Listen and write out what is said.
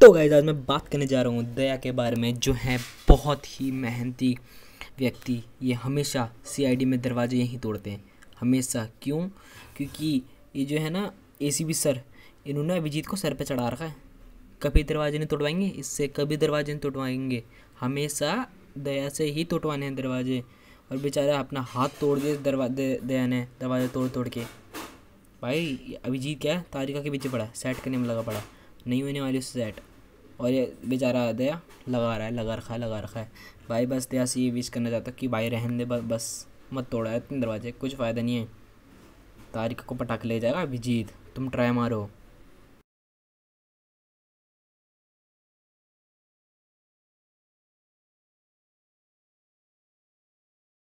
तो गाइज आज मैं बात करने जा रहा हूँ दया के बारे में जो है बहुत ही मेहनती व्यक्ति ये हमेशा सीआईडी में दरवाजे यहीं तोड़ते हैं हमेशा क्यों क्योंकि ये जो है ना ए सर इन्होंने अभिजीत को सर पे चढ़ा रखा है कभी दरवाजे नहीं तोड़वाएंगे इससे कभी दरवाजे नहीं तोड़वाएंगे हमेशा दया से ही तोड़वाने हैं दरवाजे और बेचारा अपना हाथ तोड़ दिए दरवाजे दया ने दरवाजे तोड़ तोड़ के भाई अभिजीत क्या है तारिका के पीछे पड़ा सेट करने में लगा पड़ा नहीं होने वाली उससे सेट और ये बेचारा दया लगा रहा है लगा रखा है लगा रखा है भाई बस दया से ये विश करना चाहता कि भाई रहन दे बस मत तोड़ा इतने दरवाजे कुछ फ़ायदा नहीं है तारिक को पटाख ले जाएगा अभिजीत तुम ट्राई मारो